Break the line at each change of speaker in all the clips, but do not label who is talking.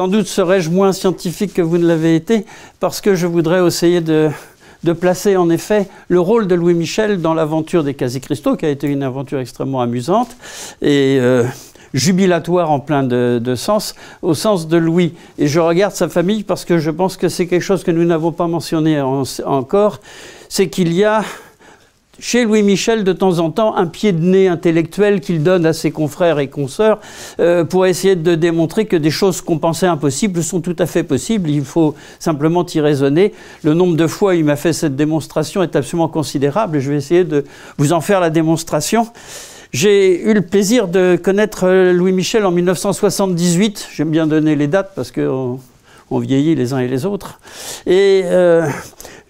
Sans doute serais-je moins scientifique que vous ne l'avez été, parce que je voudrais essayer de, placer en effet le rôle de Louis Michel dans l'aventure des quasi-cristaux, qui a été une aventure extrêmement amusante et euh, jubilatoire en plein de, sens, au sens de Louis. Et je regarde sa famille parce que je pense que c'est quelque chose que nous n'avons pas mentionné encore, c'est qu'il y a chez Louis Michel de temps en temps un pied de nez intellectuel qu'il donne à ses confrères et consoeurs euh, pour essayer de démontrer que des choses qu'on pensait impossibles sont tout à fait possibles. Il faut simplement y raisonner. Le nombre de fois où il m'a fait cette démonstration est absolument considérable je vais essayer de vous en faire la démonstration. J'ai eu le plaisir de connaître euh, Louis Michel en 1978. J'aime bien donner les dates parce qu'on on vieillit les uns et les autres. Et euh,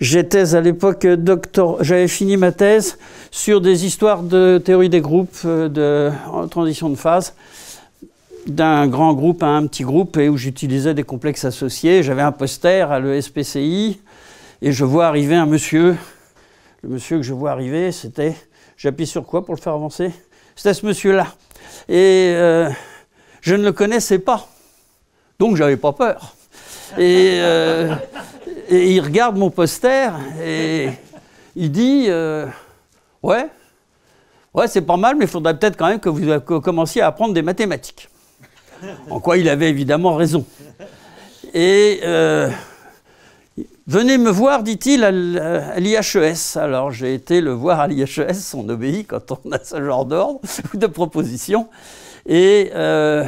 J'étais à l'époque docteur, j'avais fini ma thèse sur des histoires de théorie des groupes, euh, de transition de phase, d'un grand groupe à un petit groupe, et où j'utilisais des complexes associés. J'avais un poster à l'ESPCI, et je vois arriver un monsieur. Le monsieur que je vois arriver, c'était. J'appuie sur quoi pour le faire avancer C'était ce monsieur-là. Et euh, je ne le connaissais pas. Donc j'avais pas peur. Et. Euh, et il regarde mon poster et il dit euh, Ouais, ouais c'est pas mal, mais il faudrait peut-être quand même que vous commenciez à apprendre des mathématiques. En quoi il avait évidemment raison. Et euh, venez me voir, dit-il, à l'IHES. Alors j'ai été le voir à l'IHES, on obéit quand on a ce genre d'ordre ou de proposition. Et. Euh,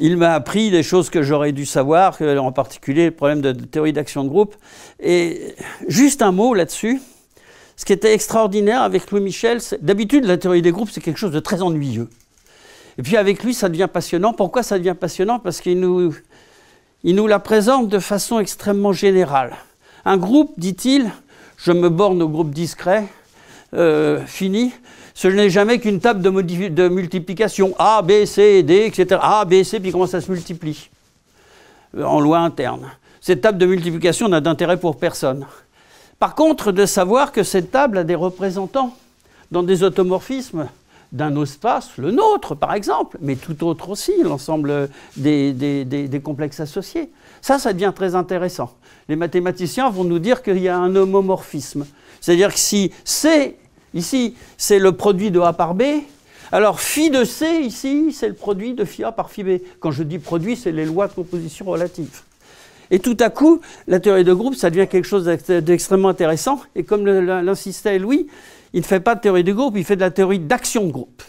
il m'a appris des choses que j'aurais dû savoir, en particulier le problème de, théorie d'action de groupe. Et juste un mot là-dessus. Ce qui était extraordinaire avec Louis Michel, d'habitude, la théorie des groupes, c'est quelque chose de très ennuyeux. Et puis avec lui, ça devient passionnant. Pourquoi ça devient passionnant Parce qu'il nous, il nous la présente de façon extrêmement générale. Un groupe, dit-il, je me borne au groupe discret, euh, fini, ce n'est jamais qu'une table de, multiplication. A, B, C, D, etc. A, B, C, puis comment ça se multiplie euh, En loi interne. Cette table de multiplication n'a d'intérêt pour personne. Par contre, de savoir que cette table a des représentants dans des automorphismes d'un espace, le nôtre par exemple, mais tout autre aussi, l'ensemble des, des, complexes associés. Ça, ça devient très intéressant. Les mathématiciens vont nous dire qu'il y a un homomorphisme. C'est-à-dire que si C Ici, c'est le produit de A par B. Alors, phi de C, ici, c'est le produit de phi A par phi B. Quand je dis produit, c'est les lois de composition relative. Et tout à coup, la théorie de groupe, ça devient quelque chose d'extrêmement intéressant. Et comme l'insistait Louis, il ne fait pas de théorie de groupe, il fait de la théorie d'action de groupe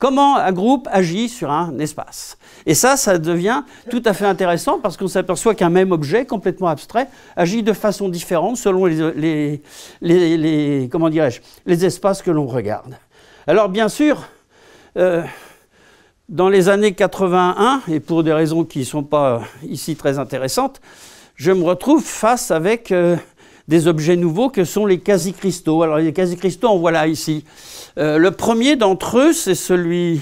comment un groupe agit sur un espace. Et ça, ça devient tout à fait intéressant parce qu'on s'aperçoit qu'un même objet complètement abstrait agit de façon différente selon les, comment dirais-je, les espaces que l'on regarde. Alors bien sûr, euh, dans les années 81, et pour des raisons qui ne sont pas ici très intéressantes, je me retrouve face avec euh, des objets nouveaux que sont les quasi-cristaux. Alors les quasi-cristaux, en voilà ici. Euh, le premier d'entre eux, c'est celui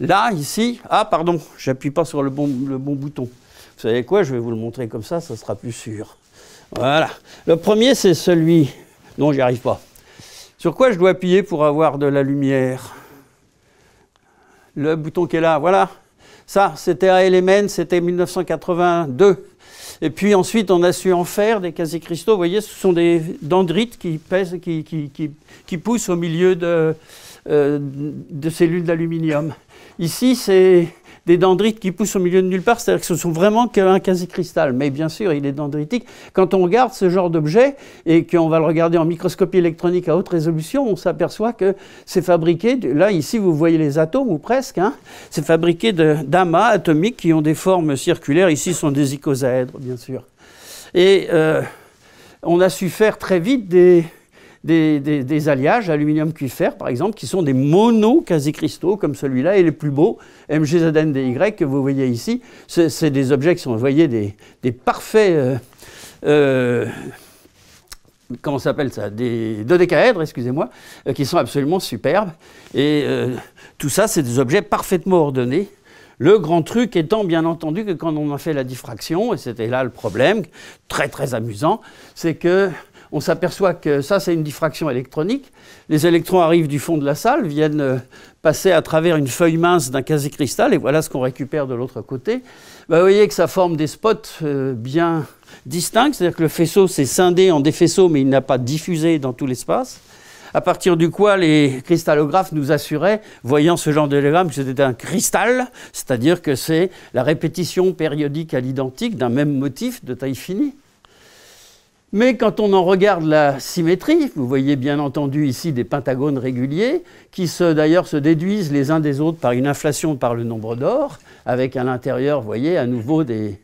là, ici. Ah, pardon, j'appuie pas sur le bon, le bon bouton. Vous savez quoi, je vais vous le montrer comme ça, ça sera plus sûr. Voilà. Le premier, c'est celui... Non, j'y arrive pas. Sur quoi je dois appuyer pour avoir de la lumière Le bouton qui est là, voilà. Ça, c'était à Element, c'était 1982. Et puis ensuite, on a su en faire des quasi-cristaux. Vous voyez, ce sont des dendrites qui, poussent au milieu euh, de cellules d'aluminium. Ici, c'est des dendrites qui poussent au milieu de nulle part, c'est-à-dire que ce sont vraiment qu'un quasi-cristal. Mais bien sûr, il est dendritique. Quand on regarde ce genre d'objet et qu'on va le regarder en microscopie électronique à haute résolution, on s'aperçoit que c'est fabriqué, là ici vous voyez les atomes ou presque, hein, c'est fabriqué d'amas atomiques qui ont des formes circulaires. Ici sont des icosaèdres, bien sûr. Et euh, on a su faire très vite des des, alliages aluminium cuivre par exemple, qui sont des mono quasi comme celui-là, et les plus beaux, MGZNDY, que vous voyez ici. C'est des objets qui sont, vous voyez, des, parfaits... Euh, euh, comment s'appelle ça Des dodécaèdres, excusez-moi, euh, qui sont absolument superbes. Et tout ça, c'est des objets parfaitement ordonnés. Le grand truc étant, bien entendu, que quand on a fait la diffraction, et c'était là le problème, très très amusant, c'est que on s'aperçoit que ça, c'est une diffraction électronique. Les électrons arrivent du fond de la salle, viennent euh, passer à travers une feuille mince d'un quasi-cristal, et voilà ce qu'on récupère de l'autre côté. Bah, vous voyez que ça forme des spots euh, bien distincts, c'est-à-dire que le faisceau s'est scindé en des faisceaux, mais il n'a pas diffusé dans tout l'espace à partir du quoi les cristallographes nous assuraient, voyant ce genre d'élégramme, que c'était un cristal, c'est-à-dire que c'est la répétition périodique à l'identique d'un même motif de taille finie. Mais quand on en regarde la symétrie, vous voyez bien entendu ici des pentagones réguliers qui d'ailleurs se déduisent les uns des autres par une inflation par le nombre d'or, avec à l'intérieur, vous voyez, à nouveau des,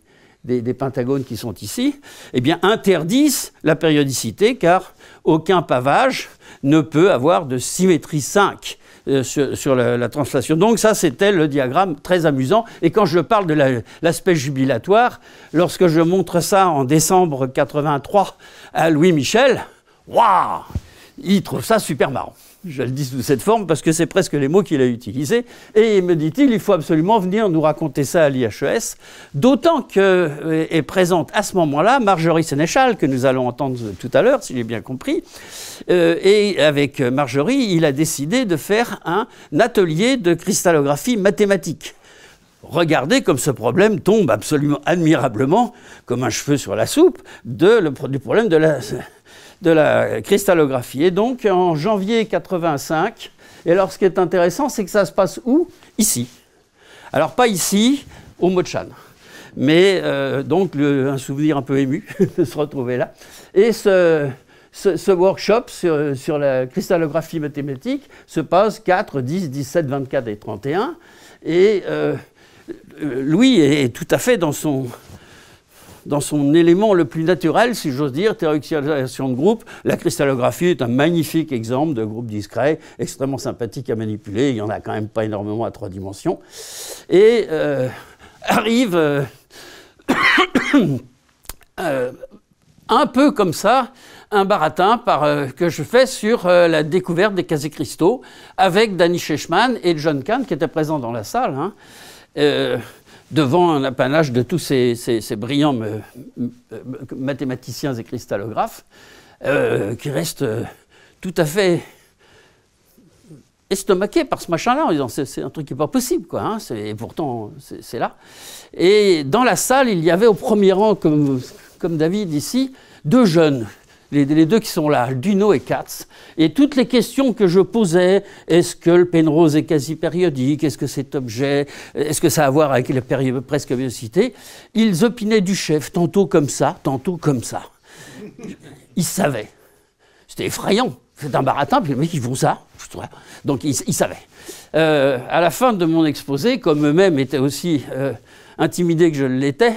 pentagones qui sont ici, eh bien interdisent la périodicité car aucun pavage ne peut avoir de symétrie 5. Euh, sur, la, translation. Donc ça, c'était le diagramme très amusant. Et quand je parle de l'aspect jubilatoire, lorsque je montre ça en décembre 83 à Louis Michel, waouh, il trouve ça super marrant. Je le dis sous cette forme parce que c'est presque les mots qu'il a utilisés. Et me dit-il, il faut absolument venir nous raconter ça à l'IHES, d'autant que euh, est présente à ce moment-là Marjorie Sénéchal, que nous allons entendre tout à l'heure, si j'ai bien compris. Euh, et avec Marjorie, il a décidé de faire un atelier de cristallographie mathématique. Regardez comme ce problème tombe absolument admirablement, comme un cheveu sur la soupe, du problème de la de la cristallographie. Et donc, en janvier 85, et alors ce qui est intéressant, c'est que ça se passe où Ici. Alors, pas ici, au Mochan. Mais euh, donc, un souvenir un peu ému de se retrouver là. Et ce, ce, workshop sur, la cristallographie mathématique se passe 4, 10, 17, 24 et 31. Et euh, euh, Louis est tout à fait dans son, dans son élément le plus naturel, si j'ose dire, théorisation de groupe. La cristallographie est un magnifique exemple de groupe discret, extrêmement sympathique à manipuler. Il n'y en a quand même pas énormément à trois dimensions. Et euh, arrive euh, euh, un peu comme ça un baratin que je fais sur la découverte des casiers-cristaux avec Danny Schechman et John Kahn qui était présent dans la salle. Hein devant un apanage de tous ces, brillants mathématiciens et cristallographes, euh, qui restent euh, tout à fait estomaqués par ce machin-là, en disant c'est un truc qui n'est pas possible, quoi. Hein, et pourtant, c'est là. Et dans la salle, il y avait au premier rang, comme, comme David ici, deux jeunes les, deux qui sont là, Duno et Katz, et toutes les questions que je posais, est-ce que le Penrose est quasi périodique, est-ce que cet objet, est-ce que ça a à voir avec la période presque ils opinaient du chef, tantôt comme ça, tantôt comme ça. Ils savaient. C'était effrayant. C'est un baratin, mais les mecs, ils font ça. Donc, ils, savaient. Euh, à la fin de mon exposé, comme eux-mêmes étaient aussi euh, intimidés que je l'étais,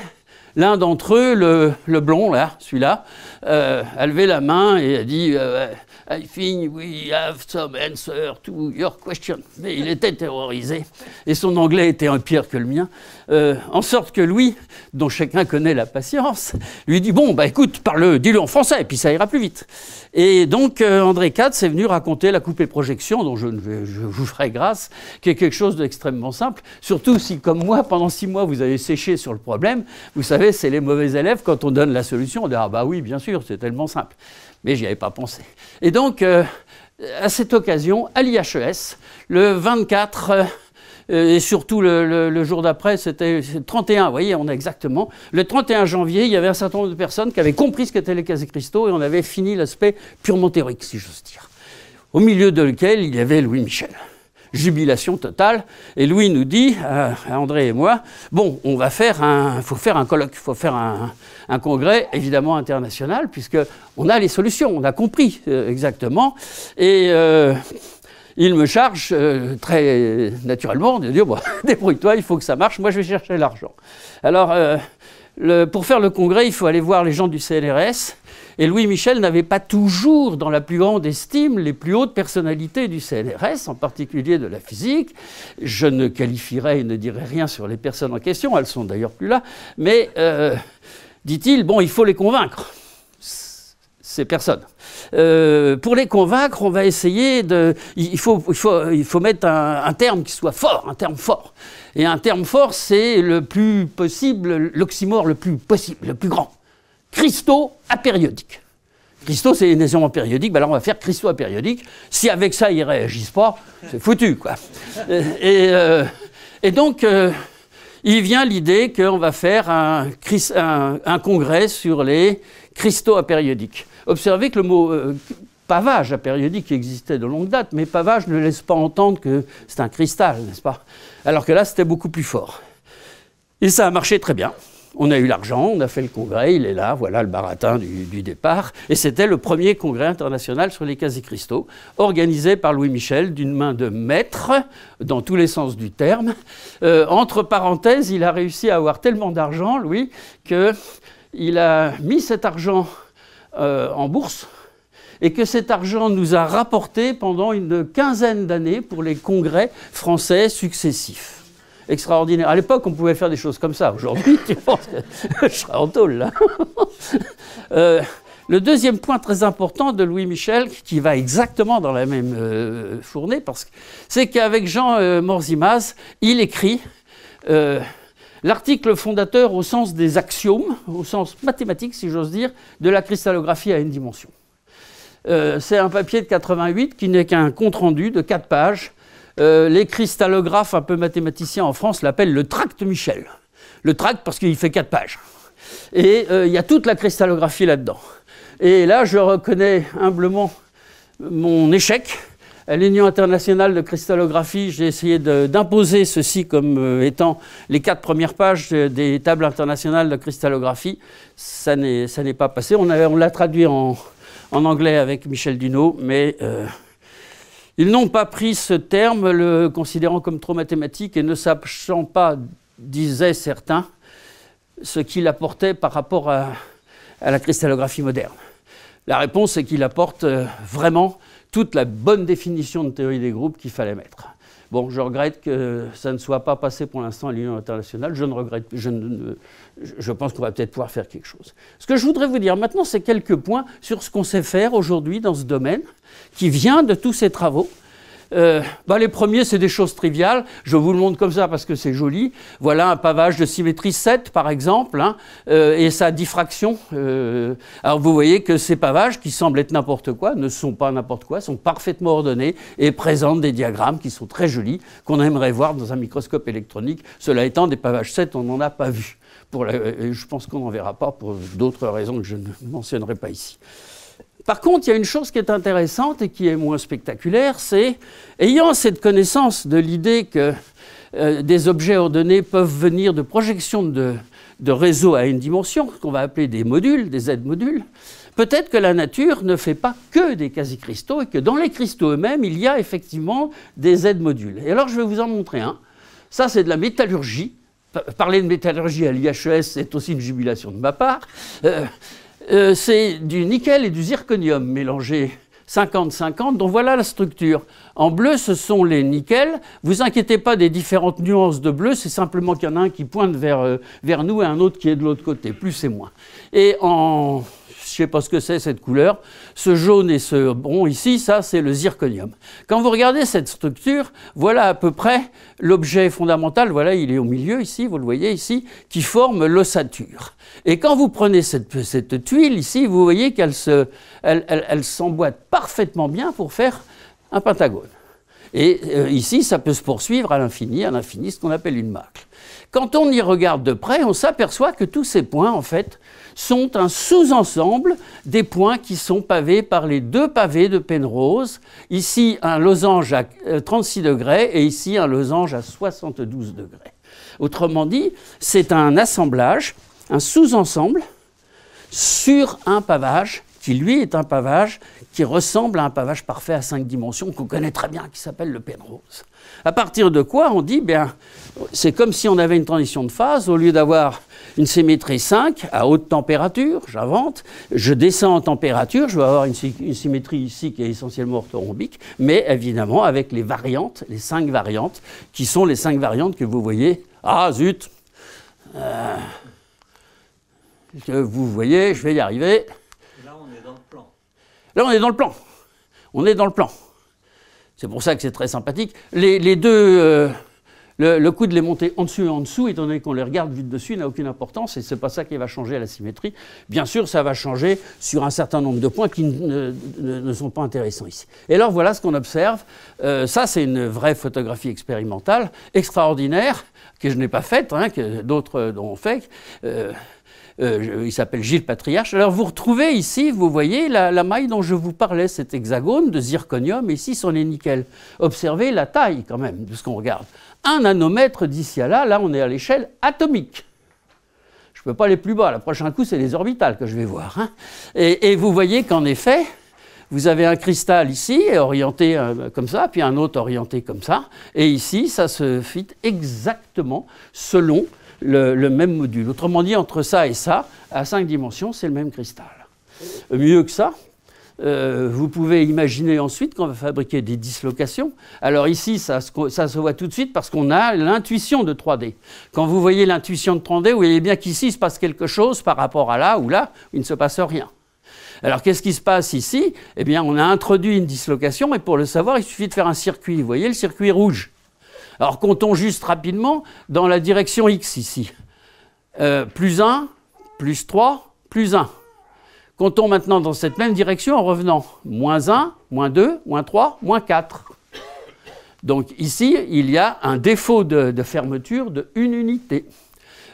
L'un d'entre eux, le, blond, là, celui-là, euh, a levé la main et a dit euh, I think we have some answer to your question. Mais il était terrorisé et son anglais était un pire que le mien. Euh, en sorte que Louis, dont chacun connaît la patience, lui dit Bon, bah écoute, parle, dis-le en français, et puis ça ira plus vite. Et donc euh, André Katz est venu raconter la et projection, dont je, je vous ferai grâce, qui est quelque chose d'extrêmement simple, surtout si, comme moi, pendant six mois, vous avez séché sur le problème. Vous savez, c'est les mauvais élèves, quand on donne la solution, on dit Ah bah oui, bien sûr, c'est tellement simple mais j'y avais pas pensé. Et donc, euh, à cette occasion, à l'IHES, le 24 euh, et surtout le, jour d'après, c'était le 31, vous voyez, on a exactement. Le 31 janvier, il y avait un certain nombre de personnes qui avaient compris ce qu'étaient les cristaux et on avait fini l'aspect purement théorique, si j'ose dire, au milieu de lequel il y avait Louis Michel jubilation totale. Et Louis nous dit, euh, André et moi, bon, on va faire un, faut faire un colloque, faut faire un, un congrès évidemment international puisque on a les solutions, on a compris euh, exactement. Et euh, il me charge très naturellement de dire bon, débrouille-toi, il faut que ça marche, moi je vais chercher l'argent. Alors, pour faire le congrès, il faut aller voir les gens du CLRS, et Louis Michel n'avait pas toujours dans la plus grande estime les plus hautes personnalités du CNRS, en particulier de la physique. Je ne qualifierai et ne dirai rien sur les personnes en question, elles sont d'ailleurs plus là, mais euh, dit-il, bon, il faut les convaincre ces personnes. Euh, pour les convaincre, on va essayer de. Il faut, il faut, il faut mettre un, terme qui soit fort, un terme fort. Et un terme fort, c'est le plus possible, l'oxymore le plus possible, le plus grand cristaux apériodiques. Cristaux, c'est une éléments périodiques. Ben alors là, on va faire cristaux apériodiques. Si avec ça, ils ne réagissent pas, c'est foutu, quoi. Et, euh, donc, euh, il vient l'idée qu'on va faire un, congrès sur les cristaux apériodiques. Observez que le mot euh, pavage apériodique existait de longue date, mais pavage ne laisse pas entendre que c'est un cristal, n'est-ce pas Alors que là, c'était beaucoup plus fort. Et ça a marché très bien on a eu l'argent, on a fait le congrès, il est là, voilà le baratin du, départ. Et c'était le premier congrès international sur les quasi-cristaux, organisé par Louis Michel d'une main de maître, dans tous les sens du terme. Euh, entre parenthèses, il a réussi à avoir tellement d'argent, Louis, qu'il a mis cet argent euh, en bourse et que cet argent nous a rapporté pendant une quinzaine d'années pour les congrès français successifs extraordinaire. À l'époque, on pouvait faire des choses comme ça. Aujourd'hui, tu penses que je serais en tôle, là. Euh, le deuxième point très important de Louis Michel, qui va exactement dans la même euh, fournée, parce que, c'est qu'avec Jean euh, Morzimas, Morzimaz, il écrit l'article fondateur au sens des axiomes, au sens mathématique, si j'ose dire, de la cristallographie à une dimension. c'est un papier de 88 qui n'est qu'un compte-rendu de quatre pages euh, les cristallographes un peu mathématiciens en France l'appellent le tract Michel. Le tract parce qu'il fait quatre pages. Et euh, il y a toute la cristallographie là-dedans. Et là, je reconnais humblement mon échec. À l'Union internationale de cristallographie, j'ai essayé d'imposer ceci comme euh, étant les quatre premières pages des tables internationales de cristallographie. Ça n'est pas passé. On l'a traduit en, en, anglais avec Michel Duneau, mais ils n'ont pas pris ce terme, le considérant comme trop mathématique et ne sachant pas, disaient certains, ce qu'il apportait par rapport à, à, la cristallographie moderne. La réponse est qu'il apporte euh, vraiment toute la bonne définition de théorie des groupes qu'il fallait mettre. Bon, je regrette que ça ne soit pas passé pour l'instant à l'Union internationale. Je ne regrette, je, je pense qu'on va peut-être pouvoir faire quelque chose. Ce que je voudrais vous dire maintenant, c'est quelques points sur ce qu'on sait faire aujourd'hui dans ce domaine, qui vient de tous ces travaux. Euh, bah les premiers, c'est des choses triviales. Je vous le montre comme ça parce que c'est joli. Voilà un pavage de symétrie 7, par exemple, hein, euh, et sa diffraction. Euh, alors vous voyez que ces pavages, qui semblent être n'importe quoi, ne sont pas n'importe quoi, sont parfaitement ordonnés et présentent des diagrammes qui sont très jolis, qu'on aimerait voir dans un microscope électronique. Cela étant, des pavages 7, on n'en a pas vu. je pense qu'on n'en verra pas pour d'autres raisons que je ne mentionnerai pas ici. Par contre, il y a une chose qui est intéressante et qui est moins spectaculaire, c'est ayant cette connaissance de l'idée que euh, des objets ordonnés peuvent venir de projections de, réseaux à une dimension, qu'on va appeler des modules, des Z-modules, peut-être que la nature ne fait pas que des quasi-cristaux et que dans les cristaux eux-mêmes, il y a effectivement des Z-modules. Et alors, je vais vous en montrer un. Ça, c'est de la métallurgie. Parler de métallurgie à l'IHES, c'est aussi une jubilation de ma part. Euh, euh, c'est du nickel et du zirconium mélangés. 50-50, donc voilà la structure. En bleu, ce sont les nickels. Vous inquiétez pas des différentes nuances de bleu, c'est simplement qu'il y en a un qui pointe vers, euh, vers nous et un autre qui est de l'autre côté, plus et moins. Et en je ne sais pas ce que c'est cette couleur, ce jaune et ce rond ici, ça c'est le zirconium. Quand vous regardez cette structure, voilà à peu près l'objet fondamental, voilà il est au milieu ici, vous le voyez ici, qui forme l'ossature. Et quand vous prenez cette, tuile ici, vous voyez qu'elle s'emboîte elle, parfaitement bien pour faire un pentagone. Et euh, ici, ça peut se poursuivre à l'infini, à l'infini, ce qu'on appelle une macle. Quand on y regarde de près, on s'aperçoit que tous ces points, en fait, sont un sous-ensemble des points qui sont pavés par les deux pavés de Penrose. Ici, un losange à 36 euh, degrés et ici, un losange à 72 degrés. Autrement dit, c'est un assemblage, un sous-ensemble sur un pavage qui lui est un pavage qui ressemble à un pavage parfait à cinq dimensions qu'on connaît très bien, qui s'appelle le Penrose. À partir de quoi on dit, bien, c'est comme si on avait une transition de phase, au lieu d'avoir une symétrie 5 à haute température, j'invente, je descends en température, je vais avoir une, symétrie ici qui est essentiellement orthorhombique, mais évidemment avec les variantes, les cinq variantes, qui sont les cinq variantes que vous voyez. Ah zut euh, vous voyez, je vais y arriver. Là, on est dans le plan. On est dans le plan. C'est pour ça que c'est très sympathique. Les, deux, euh, le, coup de les monter en dessus et en dessous, étant donné qu'on les regarde vite dessus, n'a aucune importance et c'est pas ça qui va changer la symétrie. Bien sûr, ça va changer sur un certain nombre de points qui ne, sont pas intéressants ici. Et alors voilà ce qu'on observe. Euh, ça, c'est une vraie photographie expérimentale extraordinaire que je n'ai pas faite, hein, que d'autres euh, ont fait. Euh, il s'appelle Gilles Patriarche. Alors vous retrouvez ici, vous voyez la, maille dont je vous parlais, cet hexagone de zirconium, et ici son est nickel. Observez la taille quand même de ce qu'on regarde. Un nanomètre d'ici à là, là on est à l'échelle atomique. Je ne peux pas aller plus bas, le prochain coup c'est les orbitales que je vais voir. Hein. Et, et, vous voyez qu'en effet, vous avez un cristal ici, orienté euh, comme ça, puis un autre orienté comme ça. Et ici, ça se fit exactement selon le, même module. Autrement dit, entre ça et ça, à cinq dimensions, c'est le même cristal. Mieux que ça, euh, vous pouvez imaginer ensuite qu'on va fabriquer des dislocations. Alors ici, ça, ça se voit tout de suite parce qu'on a l'intuition de 3D. Quand vous voyez l'intuition de 3D, vous voyez bien qu'ici, il se passe quelque chose par rapport à là ou là, il ne se passe rien. Alors qu'est-ce qui se passe ici Eh bien, on a introduit une dislocation et pour le savoir, il suffit de faire un circuit. Vous voyez le circuit rouge alors comptons juste rapidement dans la direction x ici. Euh, plus 1, plus 3, plus 1. Comptons maintenant dans cette même direction en revenant. Moins 1, moins 2, moins 3, moins 4. Donc ici, il y a un défaut de, fermeture de une unité.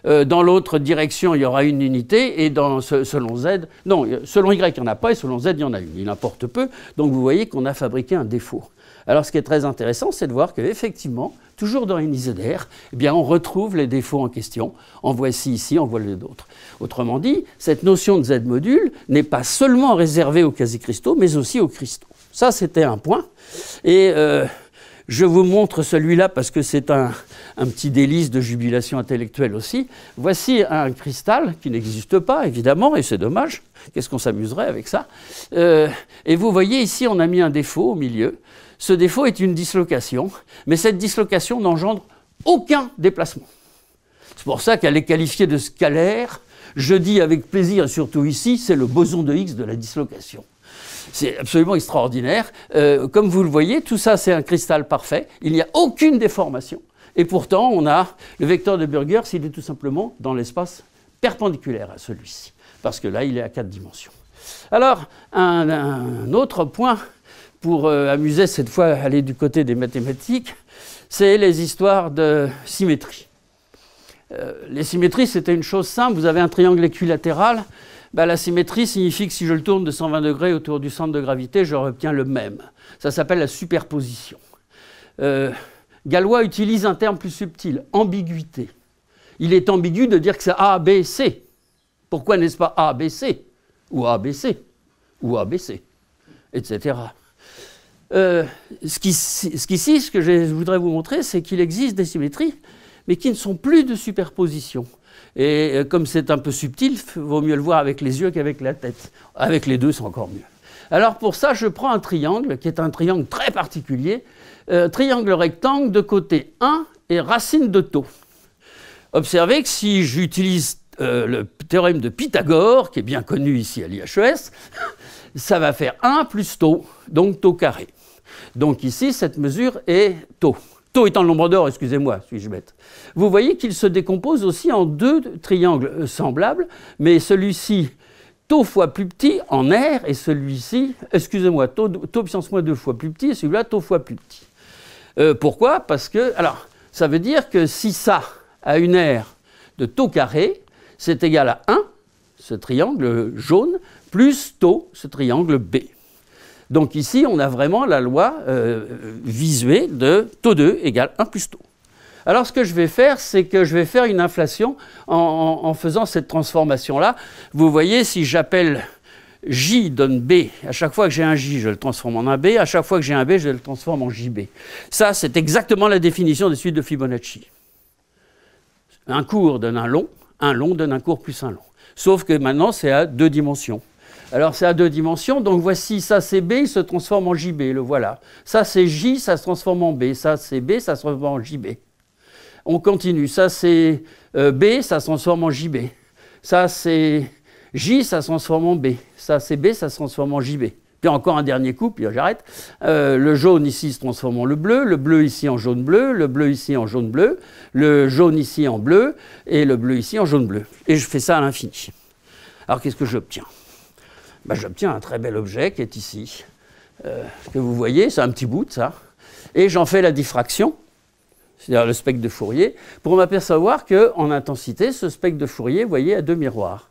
Euh, dans l'autre direction, il y aura une unité, et dans, selon Z, non, selon Y, il n'y en a pas, et selon Z, il y en a une. Il importe peu, donc vous voyez qu'on a fabriqué un défaut. Alors ce qui est très intéressant, c'est de voir qu'effectivement, toujours dans une isodère, eh bien, on retrouve les défauts en question. En voici ici, en les d'autres. Autrement dit, cette notion de Z-module n'est pas seulement réservée aux quasi-cristaux, mais aussi aux cristaux. Ça, c'était un point. Et euh, je vous montre celui-là parce que c'est un, petit délice de jubilation intellectuelle aussi. Voici un cristal qui n'existe pas, évidemment, et c'est dommage. Qu'est-ce qu'on s'amuserait avec ça euh, Et vous voyez ici, on a mis un défaut au milieu. Ce défaut est une dislocation, mais cette dislocation n'engendre aucun déplacement. C'est pour ça qu'elle est qualifiée de scalaire. Je dis avec plaisir, surtout ici, c'est le boson de Higgs de la dislocation. C'est absolument extraordinaire. Euh, comme vous le voyez, tout ça, c'est un cristal parfait. Il n'y a aucune déformation. Et pourtant, on a le vecteur de Burgers, s'il est tout simplement dans l'espace perpendiculaire à celui-ci. Parce que là, il est à quatre dimensions. Alors, un, un autre point pour euh, amuser cette fois aller du côté des mathématiques, c'est les histoires de symétrie. Euh, les symétries, c'était une chose simple. Vous avez un triangle équilatéral. Ben, la symétrie signifie que si je le tourne de 120 degrés autour du centre de gravité, je retiens le même. Ça s'appelle la superposition. Euh, Galois utilise un terme plus subtil, ambiguïté. Il est ambigu de dire que c'est A, B, C. Pourquoi n'est-ce pas A, B, C Ou A, B, C Ou A, B, C Etc. Euh, ce qu'ici, ce, que je voudrais vous montrer, c'est qu'il existe des symétries, mais qui ne sont plus de superposition. Et euh, comme c'est un peu subtil, vaut mieux le voir avec les yeux qu'avec la tête. Avec les deux, c'est encore mieux. Alors pour ça, je prends un triangle, qui est un triangle très particulier, euh, triangle rectangle de côté 1 et racine de taux. Observez que si j'utilise le théorème de Pythagore, qui est bien connu ici à l'IHES, ça va faire 1 plus taux, donc taux carré. Donc ici, cette mesure est taux. Taux étant le nombre d'or, excusez-moi, suis-je bête. Vous voyez qu'il se décompose aussi en deux triangles semblables, mais celui-ci taux fois plus petit en R, et celui-ci, excusez-moi, taux, taux, puissance moins 2 fois plus petit, et celui-là taux fois plus petit. Euh, pourquoi Parce que, alors, ça veut dire que si ça a une R de taux carré, c'est égal à 1, ce triangle jaune, plus taux, ce triangle B. Donc ici, on a vraiment la loi euh, visuée de taux 2 égale 1 plus taux. Alors ce que je vais faire, c'est que je vais faire une inflation en, faisant cette transformation-là. Vous voyez, si j'appelle J donne B, à chaque fois que j'ai un J, je le transforme en un B, à chaque fois que j'ai un B, je le transforme en JB. Ça, c'est exactement la définition des suites de Fibonacci. Un cours donne un long, un long donne un court plus un long. Sauf que maintenant, c'est à deux dimensions. Alors c'est à deux dimensions, donc voici ça c'est B, il se transforme en JB, le voilà. Ça c'est J, ça se transforme en B, ça c'est B, ça se transforme en JB. On continue, ça c'est euh, B, ça se transforme en JB. Ça c'est J, ça se transforme en B. Ça c'est B, ça se transforme en JB. Puis encore un dernier coup, puis j'arrête. Euh, le jaune ici se transforme en le bleu, le bleu ici en jaune bleu, le bleu ici en jaune bleu, le jaune ici en bleu, et le bleu ici en jaune bleu. Et je fais ça à l'infini. Alors qu'est-ce que j'obtiens bah, J'obtiens un très bel objet qui est ici, euh, que vous voyez, c'est un petit bout de ça. Et j'en fais la diffraction, c'est-à-dire le spectre de Fourier, pour m'apercevoir qu'en intensité, ce spectre de Fourier, vous voyez, a deux miroirs.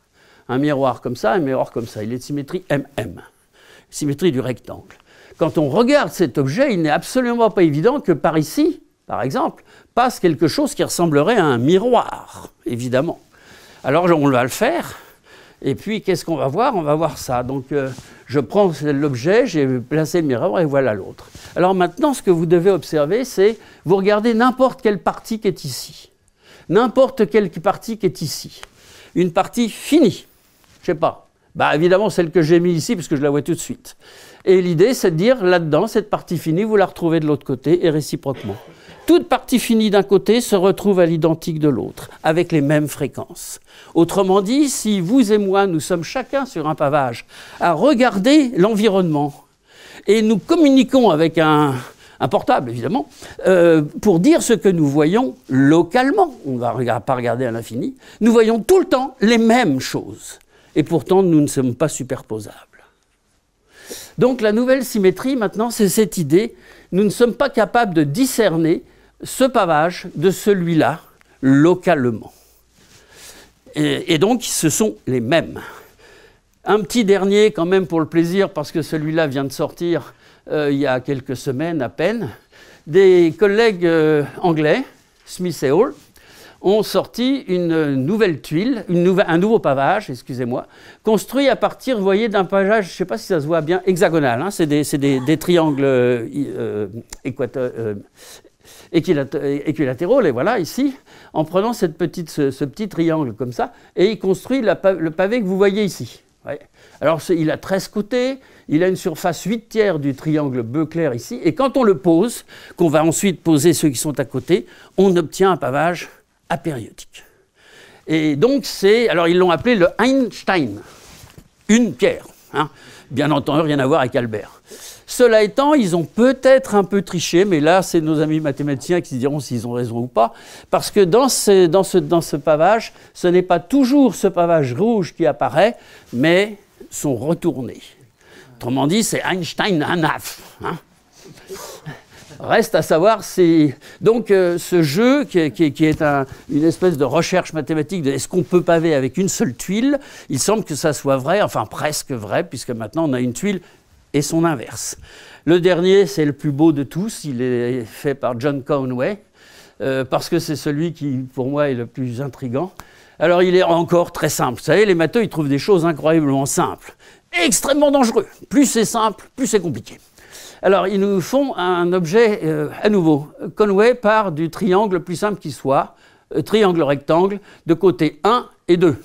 Un miroir comme ça, un miroir comme ça. Il est de symétrie MM symétrie du rectangle. Quand on regarde cet objet, il n'est absolument pas évident que par ici, par exemple, passe quelque chose qui ressemblerait à un miroir, évidemment. Alors on va le faire, et puis qu'est-ce qu'on va voir On va voir ça. Donc euh, je prends l'objet, j'ai placé le miroir, et voilà l'autre. Alors maintenant, ce que vous devez observer, c'est vous regardez n'importe quelle partie qui est ici. N'importe quelle partie qui est ici. Une partie finie. Je sais pas, bah évidemment, celle que j'ai mise ici, puisque je la vois tout de suite. Et l'idée, c'est de dire, là-dedans, cette partie finie, vous la retrouvez de l'autre côté, et réciproquement. Toute partie finie d'un côté se retrouve à l'identique de l'autre, avec les mêmes fréquences. Autrement dit, si vous et moi, nous sommes chacun sur un pavage, à regarder l'environnement, et nous communiquons avec un, portable évidemment, euh, pour dire ce que nous voyons localement. On ne va pas regarder à l'infini. Nous voyons tout le temps les mêmes choses et pourtant nous ne sommes pas superposables. Donc la nouvelle symétrie maintenant, c'est cette idée, nous ne sommes pas capables de discerner ce pavage de celui-là localement. Et, donc ce sont les mêmes. Un petit dernier quand même pour le plaisir, parce que celui-là vient de sortir euh, il y a quelques semaines à peine, des collègues euh, anglais, Smith et Hall, ont sorti une nouvelle tuile, un nouveau pavage, excusez-moi, construit à partir, vous voyez, d'un pavage, je ne sais pas si ça se voit bien, hexagonal. Hein, c'est des, triangles euh, euh, euh, équilatéraux, et voilà, ici, en prenant ce, petit triangle comme ça, et il construit le pavé que vous voyez ici. Alors, il a 13 côtés, il a une surface 8 tiers du triangle bleu ici, et quand on le pose, qu'on va ensuite poser ceux qui sont à côté, on obtient un pavage apériodique. Et donc, c'est. Alors, ils l'ont appelé le Einstein, une pierre. Hein. Bien entendu, rien à voir avec Albert. Cela étant, ils ont peut-être un peu triché, mais là, c'est nos amis mathématiciens qui se diront s'ils ont raison ou pas, parce que dans ce, dans ce, dans ce pavage, ce n'est pas toujours ce pavage rouge qui apparaît, mais sont retournés. Autrement dit, c'est Einstein un hein Reste à savoir si... Donc euh, ce jeu, qui, est une espèce de recherche mathématique de est-ce qu'on peut paver avec une seule tuile, il semble que ça soit vrai, enfin presque vrai, puisque maintenant on a une tuile et son inverse. Le dernier, c'est le plus beau de tous, il est fait par John Conway, euh, parce que c'est celui qui, pour moi, est le plus intrigant. Alors il est encore très simple. Vous savez, les matheux, ils trouvent des choses incroyablement simples, extrêmement dangereux. Plus c'est simple, plus c'est compliqué. Alors, ils nous font un objet euh, à nouveau. Conway part du triangle le plus simple qui soit, euh, triangle rectangle, de côté 1 et 2.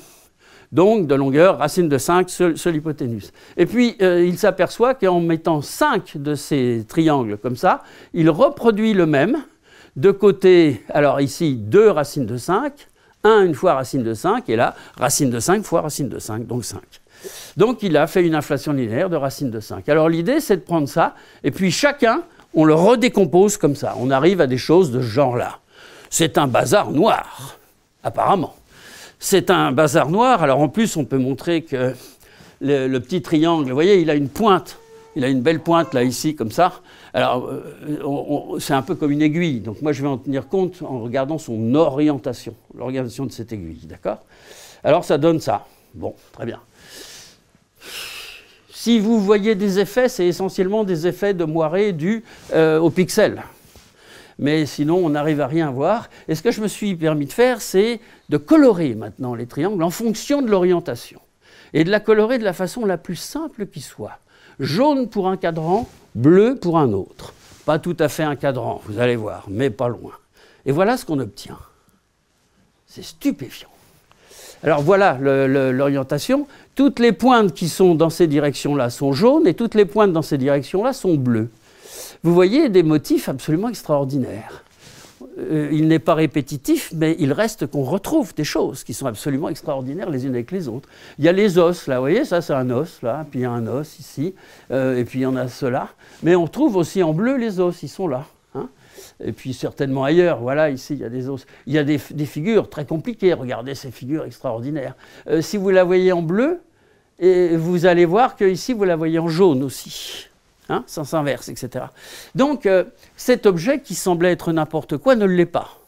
Donc, de longueur, racine de 5, sur l'hypoténuse. Et puis, euh, il s'aperçoit qu'en mettant 5 de ces triangles comme ça, il reproduit le même, de côté, alors ici, 2 racines de 5, 1 une fois racine de 5, et là, racine de 5 fois racine de 5, donc 5. Donc il a fait une inflation linéaire de racine de 5. Alors l'idée, c'est de prendre ça, et puis chacun, on le redécompose comme ça. On arrive à des choses de ce genre-là. C'est un bazar noir, apparemment. C'est un bazar noir. Alors en plus, on peut montrer que le, petit triangle, vous voyez, il a une pointe. Il a une belle pointe là, ici, comme ça. Alors, euh, c'est un peu comme une aiguille. Donc moi, je vais en tenir compte en regardant son orientation, l'orientation de cette aiguille, d'accord Alors, ça donne ça. Bon, très bien. Si vous voyez des effets, c'est essentiellement des effets de moiré dus euh, aux pixels. Mais sinon, on n'arrive à rien voir. Et ce que je me suis permis de faire, c'est de colorer maintenant les triangles en fonction de l'orientation. Et de la colorer de la façon la plus simple qui soit. Jaune pour un cadran, bleu pour un autre. Pas tout à fait un cadran, vous allez voir, mais pas loin. Et voilà ce qu'on obtient. C'est stupéfiant. Alors voilà l'orientation. Toutes les pointes qui sont dans ces directions-là sont jaunes et toutes les pointes dans ces directions-là sont bleues. Vous voyez des motifs absolument extraordinaires. Euh, il n'est pas répétitif, mais il reste qu'on retrouve des choses qui sont absolument extraordinaires les unes avec les autres. Il y a les os, là, vous voyez, ça c'est un os, là, puis il y a un os ici, euh, et puis il y en a ceux-là. Mais on trouve aussi en bleu les os, ils sont là et puis certainement ailleurs. Voilà, ici, il y a des os. Il y a des, figures très compliquées. Regardez ces figures extraordinaires. Euh, si vous la voyez en bleu, et vous allez voir qu'ici, vous la voyez en jaune aussi. Hein, sens inverse, etc. Donc, euh, cet objet qui semblait être n'importe quoi ne l'est pas.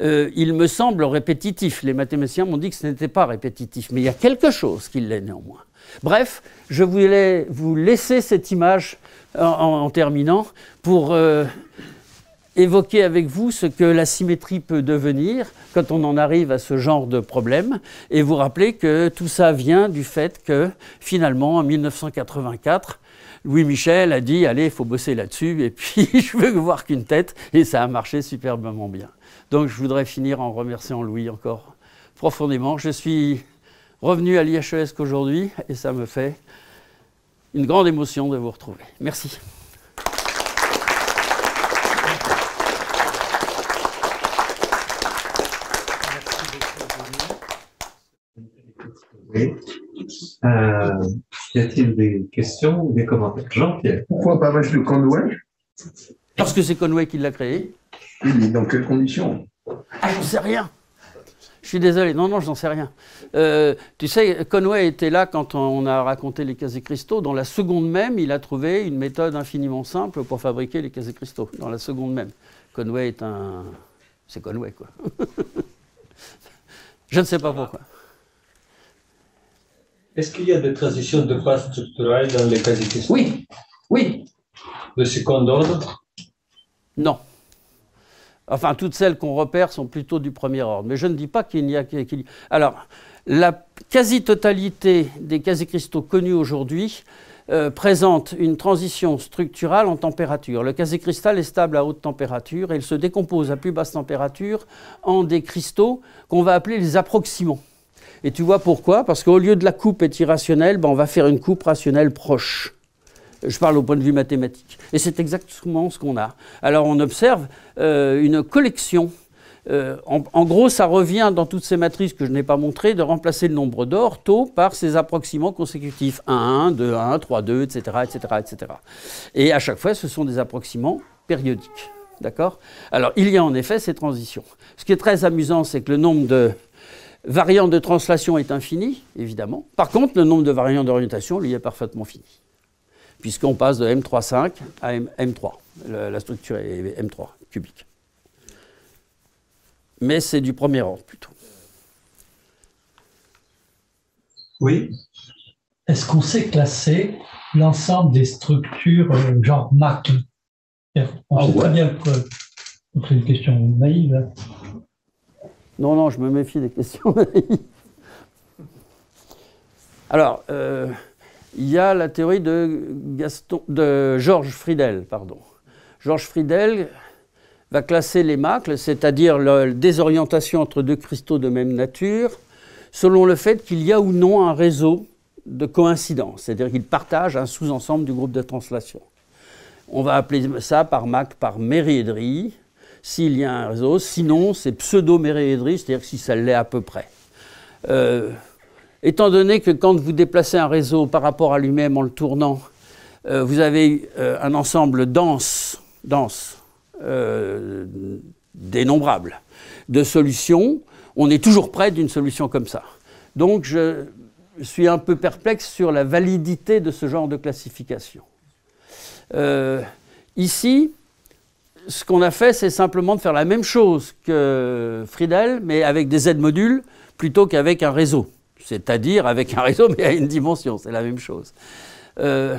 Euh, il me semble répétitif. Les mathématiciens m'ont dit que ce n'était pas répétitif, mais il y a quelque chose qui l'est néanmoins. Bref, je voulais vous laisser cette image en, terminant pour évoquer avec vous ce que la symétrie peut devenir quand on en arrive à ce genre de problème et vous rappeler que tout ça vient du fait que finalement en 1984, Louis Michel a dit allez, il faut bosser là-dessus et puis je veux voir qu'une tête et ça a marché superbement bien. Donc je voudrais finir en remerciant Louis encore profondément. Je suis revenu à l'IHES aujourd'hui, et ça me fait une grande émotion de vous retrouver. Merci. Euh, y a-t-il des questions ou des commentaires Jean-Pierre. Pourquoi pas le Conway Parce que c'est Conway qui l'a créé. Il est dans quelles conditions Ah, j'en sais rien. Je suis désolé, non, non, je n'en sais rien. Euh, tu sais, Conway était là quand on a raconté les casés cristaux. Dans la seconde même, il a trouvé une méthode infiniment simple pour fabriquer les casés cristaux. Dans la seconde même. Conway est un. C'est Conway, quoi. je ne sais pas pourquoi. Est-ce qu'il y a des transitions de phase structurelle dans les quasi Oui, oui. De second ordre Non. Enfin, toutes celles qu'on repère sont plutôt du premier ordre. Mais je ne dis pas qu'il n'y a qu'il. Alors, la quasi-totalité des quasi-cristaux connus aujourd'hui euh, présente une transition structurale en température. Le quasi-cristal est stable à haute température et il se décompose à plus basse température en des cristaux qu'on va appeler les approximants. Et tu vois pourquoi Parce qu'au lieu de la coupe est irrationnelle, ben, on va faire une coupe rationnelle proche. Je parle au point de vue mathématique. Et c'est exactement ce qu'on a. Alors on observe euh, une collection. Euh, en, gros, ça revient dans toutes ces matrices que je n'ai pas montrées de remplacer le nombre d'or tôt par ses approximants consécutifs 1, 1, 2, 1, 3, 2, etc., etc., etc. Et à chaque fois, ce sont des approximants périodiques. D'accord Alors, il y a en effet ces transitions. Ce qui est très amusant, c'est que le nombre de variant de translation est infini, évidemment. Par contre, le nombre de variants d'orientation, lui, est parfaitement fini, puisqu'on passe de M3,5 à M, 3 la structure est M3, cubique. Mais c'est du premier ordre, plutôt. Oui. Est-ce qu'on sait classer l'ensemble des structures euh, genre MAC On ah bien que euh, c'est une question naïve. Hein. Non, non, je me méfie des questions Alors, euh, il y a la théorie de, Gaston, de Georges Friedel. Pardon. Georges Friedel va classer les macles, c'est-à-dire la désorientation entre deux cristaux de même nature, selon le fait qu'il y a ou non un réseau de coïncidence, c'est-à-dire qu'il partage un sous-ensemble du groupe de translation. On va appeler ça par Mac par mériderie s'il y a un réseau, sinon c'est pseudo-méréhédrie, c'est-à-dire si ça l'est à peu près. Euh, étant donné que quand vous déplacez un réseau par rapport à lui-même en le tournant, euh, vous avez euh, un ensemble dense, dense, dénombrable, de solutions, on est toujours près d'une solution comme ça. Donc je suis un peu perplexe sur la validité de ce genre de classification. ici, ce qu'on a fait, c'est simplement de faire la même chose que Friedel, mais avec des Z-modules plutôt qu'avec un réseau. C'est-à-dire avec un réseau, mais à une dimension, c'est la même chose. Euh,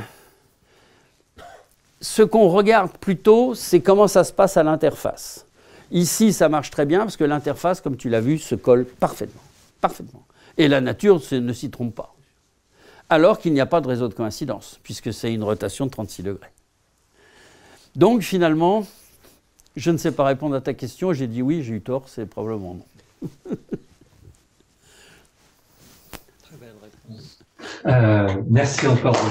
ce qu'on regarde plutôt, c'est comment ça se passe à l'interface. Ici, ça marche très bien parce que l'interface, comme tu l'as vu, se colle parfaitement. Parfaitement. Et la nature ne s'y trompe pas. Alors qu'il n'y a pas de réseau de coïncidence, puisque c'est une rotation de 36 degrés. Donc finalement, je ne sais pas répondre à ta question. J'ai dit oui, j'ai eu tort, c'est probablement non. Très belle réponse. Euh, merci encore,